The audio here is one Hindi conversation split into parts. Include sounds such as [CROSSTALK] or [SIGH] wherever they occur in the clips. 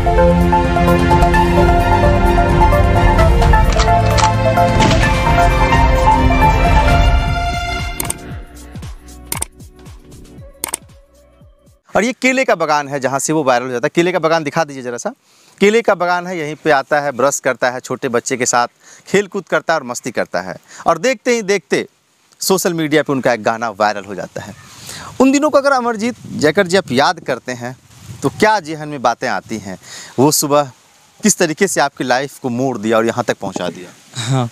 और ये केले का बगान है जहाँ से वो वायरल हो जाता है केले का बगान दिखा दीजिए ज़रा सा केले का बगान है यहीं पे आता है ब्रश करता है छोटे बच्चे के साथ खेल कूद करता है और मस्ती करता है और देखते ही देखते सोशल मीडिया पे उनका एक गाना वायरल हो जाता है उन दिनों को अगर अमरजीत जयकर जी आप याद करते हैं तो क्या जहन में बातें आती हैं वो सुबह किस तरीके से आपकी लाइफ को मोड़ दिया और यहाँ तक पहुँचा दिया हाँ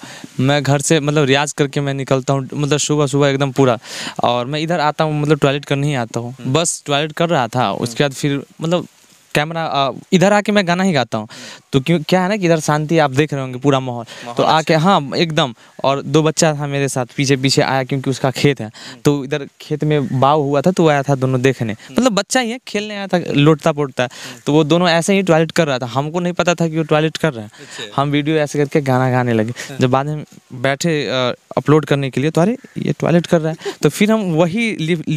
मैं घर से मतलब रियाज करके मैं निकलता हूँ मतलब सुबह सुबह एकदम पूरा और मैं इधर आता हूँ मतलब टॉयलेट करने ही आता हूँ हम्म। बस टॉयलेट कर रहा था हम्म। उसके बाद फिर मतलब कैमरा इधर आके मैं गाना ही गाता हूँ तो क्यों क्या है ना कि इधर शांति आप देख रहे होंगे पूरा माहौल तो अच्छा। आके हाँ एकदम और दो बच्चा था मेरे साथ पीछे पीछे आया क्योंकि उसका खेत है हम्म। तो इधर खेत में बाव हुआ था तो आया था दोनों देखने हम्म। मतलब बच्चा ही है खेलने आया था लौटता पोटता हम्म। तो वो दोनों ऐसे ही टॉयलेट कर रहा था हमको नहीं पता था कि वो टॉयलेट कर रहे हैं अच्छा। हम वीडियो ऐसे करके गाना गाने लगे जब बाद में बैठे अपलोड करने के लिए तो अरे ये टॉयलेट कर रहा है तो फिर हम वही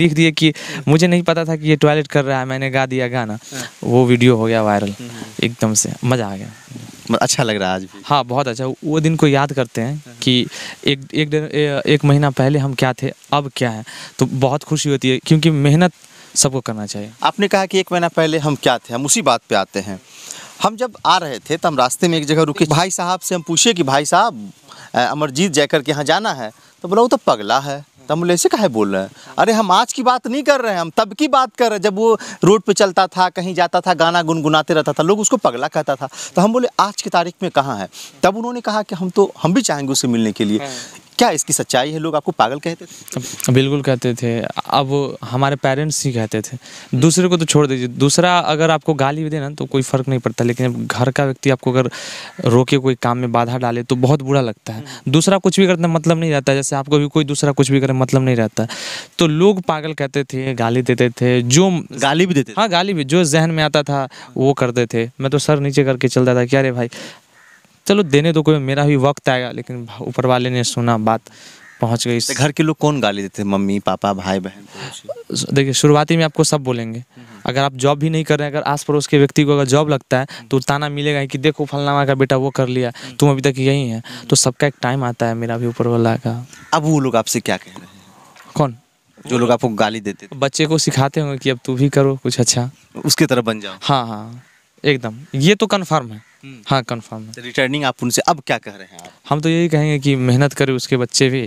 लिख दिए कि मुझे नहीं पता था कि ये टॉयलेट कर रहा है मैंने गा दिया गाना वो वीडियो हो गया वायरल एकदम से मज़ा आ गया अच्छा लग रहा है आज भी हाँ बहुत अच्छा वो दिन को याद करते हैं कि एक एक एक महीना पहले हम क्या थे अब क्या है तो बहुत खुशी होती है क्योंकि मेहनत सबको करना चाहिए आपने कहा कि एक महीना पहले हम क्या थे हम उसी बात पे आते हैं हम जब आ रहे थे तो हम रास्ते में एक जगह रुके भाई साहब से हम पूछे कि भाई साहब अमरजीत जयकर के यहाँ जाना है तो बोला वो तो पगला है तो हम ऐसे कहे बोल रहे हैं अरे हम आज की बात नहीं कर रहे हैं हम तब की बात कर रहे हैं जब वो रोड पे चलता था कहीं जाता था गाना गुनगुनाते रहता था लोग उसको पगला कहता था तो हम बोले आज की तारीख में कहाँ है तब उन्होंने कहा कि हम तो हम भी चाहेंगे उससे मिलने के लिए हाँ। क्या इसकी सच्चाई है लोग आपको पागल कहते थे बिल्कुल कहते थे अब हमारे पेरेंट्स ही कहते थे दूसरे को तो छोड़ दीजिए दूसरा अगर आपको गाली भी देना तो कोई फ़र्क नहीं पड़ता लेकिन घर का व्यक्ति आपको अगर रोके कोई काम में बाधा डाले तो बहुत बुरा लगता है हम्म। दूसरा कुछ भी करना मतलब नहीं रहता जैसे आपको भी कोई दूसरा कुछ भी करे मतलब नहीं रहता तो लोग पागल कहते थे गाली देते थे जो गाली भी देते हाँ गाली भी जो जहन में आता था वो करते थे मैं तो सर नीचे करके चलता था कि अरे भाई चलो देने दो कोई मेरा भी वक्त आएगा लेकिन ऊपर वाले ने सुना बात पहुंच गई तो घर के लोग कौन गाली देते मम्मी पापा भाई बहन देखिए शुरुआती में आपको सब बोलेंगे हम्म। अगर आप जॉब भी नहीं कर रहे हैं अगर आस पड़ोस के व्यक्ति को अगर जॉब लगता है हम्म। तो ताना मिलेगा कि देखो फलनामा का बेटा वो कर लिया हम्म। तुम अभी तक यही है तो सबका एक टाइम आता है मेरा भी ऊपर वाला का अब वो लोग आपसे क्या कह रहे हैं कौन जो लोग आपको गाली देते बच्चे को सिखाते होंगे कि अब तू भी करो कुछ अच्छा उसके तरफ बन जाओ हाँ हाँ एकदम ये तो कन्फर्म है हम्म। हाँ कन्फर्म है रिटर्निंग आप उनसे अब क्या कह रहे हैं आप हम तो यही कहेंगे कि मेहनत करें उसके बच्चे भी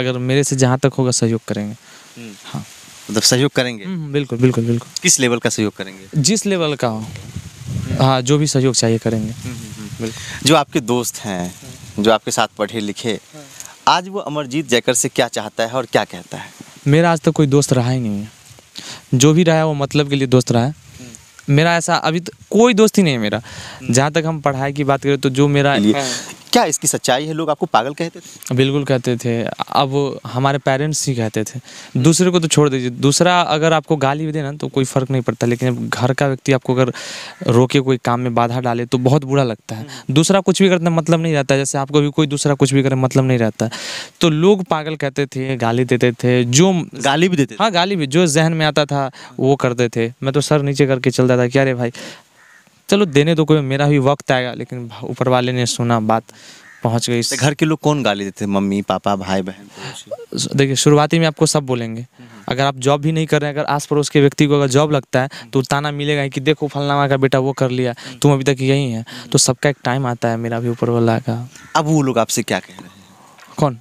अगर मेरे से जहाँ तक होगा सहयोग करेंगे हम्म। हाँ मतलब सहयोग करेंगे हम्म, बिल्कुल बिल्कुल बिल्कुल किस लेवल का सहयोग करेंगे जिस लेवल का हो हाँ जो भी सहयोग चाहिए करेंगे जो आपके दोस्त हैं जो आपके साथ पढ़े लिखे आज वो अमरजीत जयकर से क्या चाहता है और क्या कहता है मेरा आज तक कोई दोस्त रहा ही नहीं है जो भी रहा है वो मतलब के लिए दोस्त रहा है मेरा ऐसा अभी तो कोई दोस्त ही नहीं है मेरा जहाँ तक हम पढ़ाई की बात करें तो जो मेरा क्या इसकी सच्चाई है लोग आपको पागल कहते थे बिल्कुल कहते थे अब हमारे पेरेंट्स ही कहते थे दूसरे को तो छोड़ दीजिए दूसरा अगर आपको गाली भी देना तो कोई फ़र्क नहीं पड़ता लेकिन घर का व्यक्ति आपको अगर रोके कोई काम में बाधा डाले तो बहुत बुरा लगता है हम्म। दूसरा कुछ भी करना मतलब नहीं रहता जैसे आपको भी कोई दूसरा कुछ भी करे मतलब नहीं रहता तो लोग पागल कहते थे गाली देते थे जो गाली भी देते हाँ गाली भी जो जहन में आता था वो करते थे मैं तो सर नीचे करके चलता था कि अरे भाई चलो देने दो तो कोई मेरा भी वक्त आएगा लेकिन ऊपर वाले ने सुना बात पहुंच गई तो घर के लोग कौन गाली देते मम्मी पापा भाई बहन देखिए शुरुआती में आपको सब बोलेंगे अगर आप जॉब भी नहीं कर रहे हैं अगर आस पड़ोस के व्यक्ति को अगर जॉब लगता है तो ताना मिलेगा कि देखो फलनामा का बेटा वो कर लिया तुम अभी तक यही है तो सबका एक टाइम आता है मेरा भी ऊपर वाला का अब वो लोग आपसे क्या कह रहे हैं कौन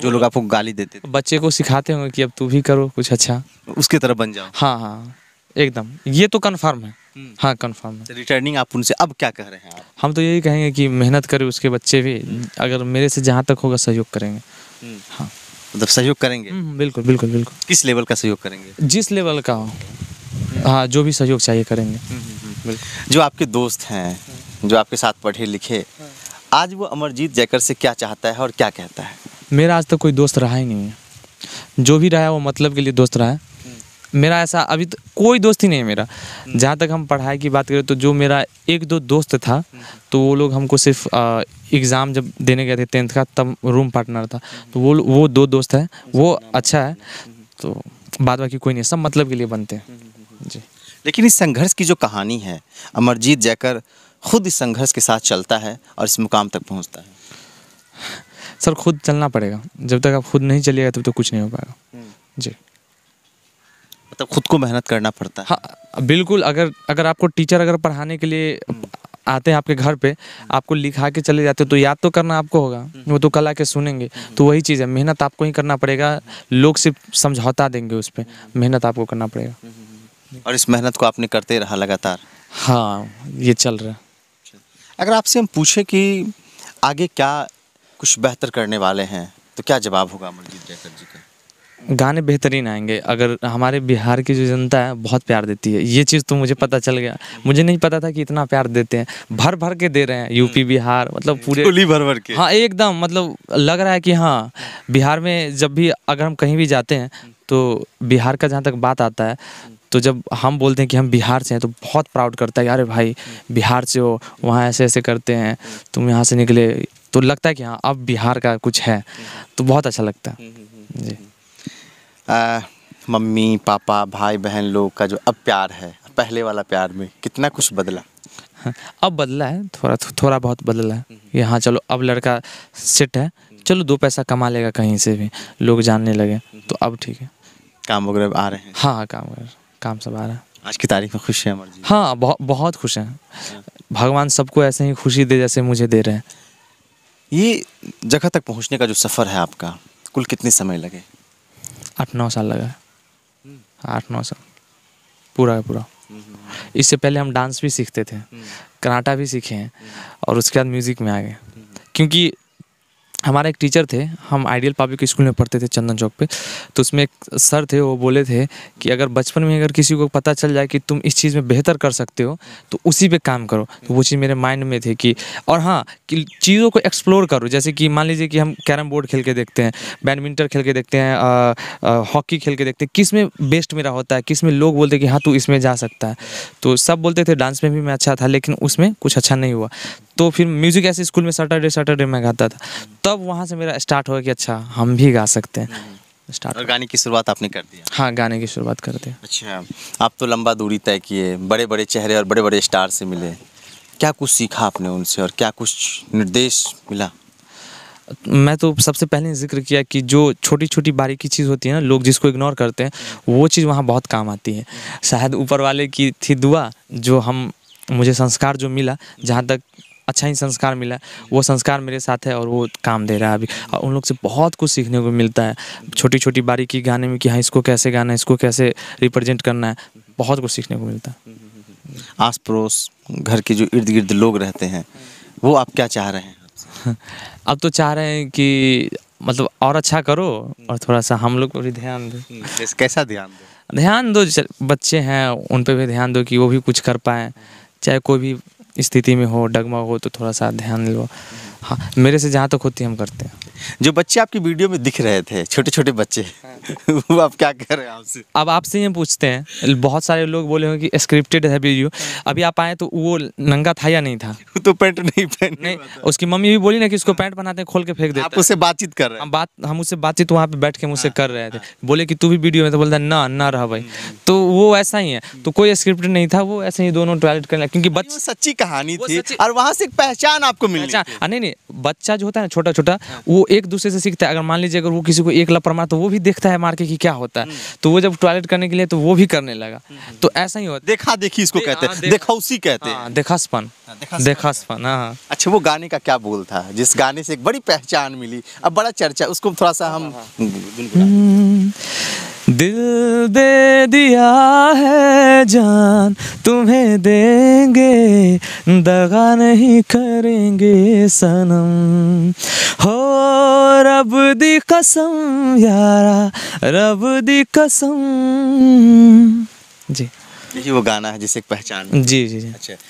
जो लोग आपको गाली देते बच्चे को सिखाते होंगे कि अब तू भी करो कुछ अच्छा उसकी तरफ बन जाओ हाँ हाँ एकदम ये तो कन्फर्म है हम्म। हाँ कन्फर्म है रिटर्निंग आप उनसे अब क्या कह रहे हैं आप हम तो यही कहेंगे कि मेहनत करें उसके बच्चे भी अगर मेरे से जहाँ तक होगा सहयोग करेंगे हम्म। हाँ मतलब सहयोग करेंगे हम्म, बिल्कुल बिल्कुल बिल्कुल किस लेवल का सहयोग करेंगे जिस लेवल का हो हाँ जो भी सहयोग चाहिए करेंगे जो आपके दोस्त हैं जो आपके साथ पढ़े लिखे आज वो अमरजीत जयकर से क्या चाहता है और क्या कहता है मेरा आज तक कोई दोस्त रहा ही नहीं है जो भी रहा है वो मतलब के लिए दोस्त रहा है मेरा ऐसा अभी तो कोई दोस्त ही नहीं है मेरा जहाँ तक हम पढ़ाई की बात करें तो जो मेरा एक दो दोस्त था तो वो लोग हमको सिर्फ एग्ज़ाम जब देने गए थे टेंथ का तब रूम पार्टनर था तो वो वो दो दोस्त हैं वो अच्छा है तो बाद बाकी कोई नहीं सब मतलब के लिए बनते हैं जी लेकिन इस संघर्ष की जो कहानी है अमरजीत जयकर खुद इस संघर्ष के साथ चलता है और इस मुकाम तक पहुँचता है सर खुद चलना पड़ेगा जब तक आप खुद नहीं चलिएगा तब तक तो कुछ नहीं हो पाएगा हम्म। जी मतलब खुद को मेहनत करना पड़ता है हाँ बिल्कुल अगर अगर आपको टीचर अगर पढ़ाने के लिए आते हैं आपके घर पे आपको लिखा के चले जाते हैं तो याद तो करना आपको होगा हम्म। वो तो कल आके सुनेंगे हम्म। तो वही चीज़ है मेहनत आपको ही करना पड़ेगा लोग सिर्फ समझौता देंगे उस पर मेहनत आपको करना पड़ेगा हम्म। और इस मेहनत को आपने करते रहा लगातार हाँ ये चल रहा है अच्छा। अगर आपसे हम पूछें कि आगे क्या कुछ बेहतर करने वाले हैं तो क्या जवाब होगा अमरजीत जयकर जी का गाने बेहतरीन आएंगे अगर हमारे बिहार की जो जनता है बहुत प्यार देती है ये चीज़ तो मुझे पता चल गया मुझे नहीं पता था कि इतना प्यार देते हैं भर भर के दे रहे हैं यूपी हम्म। बिहार मतलब पूरे भर भर के हाँ एकदम मतलब लग रहा है कि हाँ बिहार में जब भी अगर हम कहीं भी जाते हैं तो बिहार का जहाँ तक बात आता है तो जब हम बोलते हैं कि हम बिहार से हैं तो बहुत प्राउड करता है यार भाई बिहार से हो वहाँ ऐसे ऐसे करते हैं तुम यहाँ से निकले तो लगता है कि हाँ अब बिहार का कुछ है तो बहुत अच्छा लगता है हम्म, हम्म, जी आ, मम्मी पापा भाई बहन लोग का जो अब प्यार है पहले वाला प्यार में कितना कुछ बदला हाँ, अब बदला है थोड़ा थोड़ा बहुत बदला है यहाँ हाँ चलो अब लड़का सेट है चलो दो पैसा कमा लेगा कहीं से भी लोग जानने लगे तो अब ठीक है काम वगैरह आ रहे हैं हाँ काम वगैरह काम सब आ रहा है आज की तारीख में खुश है अमर जी हाँ बहुत बहुत खुश हैं भगवान सबको ऐसे ही खुशी दे जैसे मुझे दे रहे हैं ये जगह तक पहुँचने का जो सफ़र है आपका कुल कितने समय लगे आठ नौ साल लगा है आठ नौ साल पूरा है पूरा इससे पहले हम डांस भी सीखते थे हम्म। कराटा भी सीखे हैं हम्म। और उसके बाद म्यूज़िक में आ गए क्योंकि हमारे एक टीचर थे हम आइडियल पब्लिक स्कूल में पढ़ते थे चंदन चौक पे तो उसमें एक सर थे वो बोले थे कि अगर बचपन में अगर किसी को पता चल जाए कि तुम इस चीज़ में बेहतर कर सकते हो तो उसी पे काम करो तो वो चीज़ मेरे माइंड में थी कि और हाँ कि चीज़ों को एक्सप्लोर करो जैसे कि मान लीजिए कि हम कैरम बोर्ड खेल के देखते हैं बैडमिंटन खेल के देखते हैं हॉकी खेल के देखते हैं किस में बेस्ट मेरा होता है किस में लोग बोलते हैं कि हाँ तू इसमें जा सकता है तो सब बोलते थे डांस में भी मैं अच्छा था लेकिन उसमें कुछ अच्छा नहीं हुआ तो फिर म्यूज़िक ऐसे स्कूल में सैटरडे सैटरडे में गाता था तब वहाँ से मेरा स्टार्ट हुआ कि अच्छा हम भी गा सकते हैं स्टार्ट हम्म। और गाने की शुरुआत आपने कर दी हाँ गाने की शुरुआत कर दी अच्छा आप तो लंबा दूरी तय किए बड़े बड़े चेहरे और बड़े बड़े स्टार से मिले क्या कुछ सीखा आपने उनसे और क्या कुछ निर्देश मिला मैं तो सबसे पहले जिक्र किया कि जो छोटी छोटी बारीकी चीज़ होती है ना लोग जिसको इग्नोर करते हैं वो चीज़ वहाँ बहुत काम आती है शायद ऊपर वाले की थी दुआ जो हम मुझे संस्कार जो मिला जहाँ तक अच्छा ही संस्कार मिला वो संस्कार मेरे साथ है और वो काम दे रहा है अभी और उन लोग से बहुत कुछ सीखने को मिलता है छोटी छोटी बारी की गाने में कि हाँ इसको कैसे गाना है इसको कैसे रिप्रेजेंट करना है बहुत कुछ सीखने को मिलता है आस पड़ोस घर के जो इर्द गिर्द लोग रहते हैं वो आप क्या चाह रहे हैं [LAUGHS] अब तो चाह रहे हैं कि मतलब और अच्छा करो और थोड़ा सा हम लोग पर भी ध्यान दो हम्म, कैसा ध्यान दो ध्यान दो बच्चे हैं उन पर भी ध्यान दो कि वो भी कुछ कर पाए चाहे कोई भी स्थिति में हो डगमग हो तो थोड़ा सा ध्यान लो हाँ मेरे से जहाँ तक तो होती हम करते हैं जो बच्चे आपकी वीडियो में दिख रहे थे छोटे छोटे बच्चे हाँ। [LAUGHS] आप क्या कर रहे हैं आपसे अब आपसे ये पूछते हैं बहुत सारे लोग बोले हो कि स्क्रिप्टेड है वीडियो अभी आप आए तो वो नंगा था या नहीं था [LAUGHS] तो पैंट नहीं पहन नहीं उसकी मम्मी भी बोली ना कि उसको पैंट बनाते हैं खोल के फेंक देते आप उससे बातचीत कर रहे हैं बात हम उससे बातचीत वहाँ पे बैठ के मुझसे हाँ, कर रहे हाँ। थे बोले कि तू भी वीडियो में तो बोलता ना ना रहा भाई हम्म, हम्म। तो वो ऐसा ही है तो कोई स्क्रिप्ट नहीं था वो ऐसे ही दोनों टॉयलेट करने क्योंकि बच्चे सच्ची कहानी थी और वहाँ से पहचान आपको मिली हाँ, नहीं नहीं बच्चा जो होता है ना छोटा छोटा वो एक दूसरे से सीखता है अगर मान लीजिए अगर वो किसी को एक लपर मार तो वो भी देखता है है मार के कि क्या होता है हम्म। तो वो जब टॉयलेट करने के लिए तो वो भी करने लगा हम्म, हम्म। तो ऐसा ही होता देखा देखी इसको कहते हैं हाँ, देखा उसी कहते हैं देखासपन हाँ, देखासपन हाँ, हाँ अच्छा वो गाने का क्या बोल था जिस गाने से एक बड़ी पहचान मिली अब बड़ा चर्चा उसको थोड़ा सा हम दिल दे दिया है जान तुम्हें देंगे दगा नहीं करेंगे सनम हो रब दी कसम यारा रब दी कसम जी यही वो गाना है जिसे एक पहचान जी जी जी अच्छा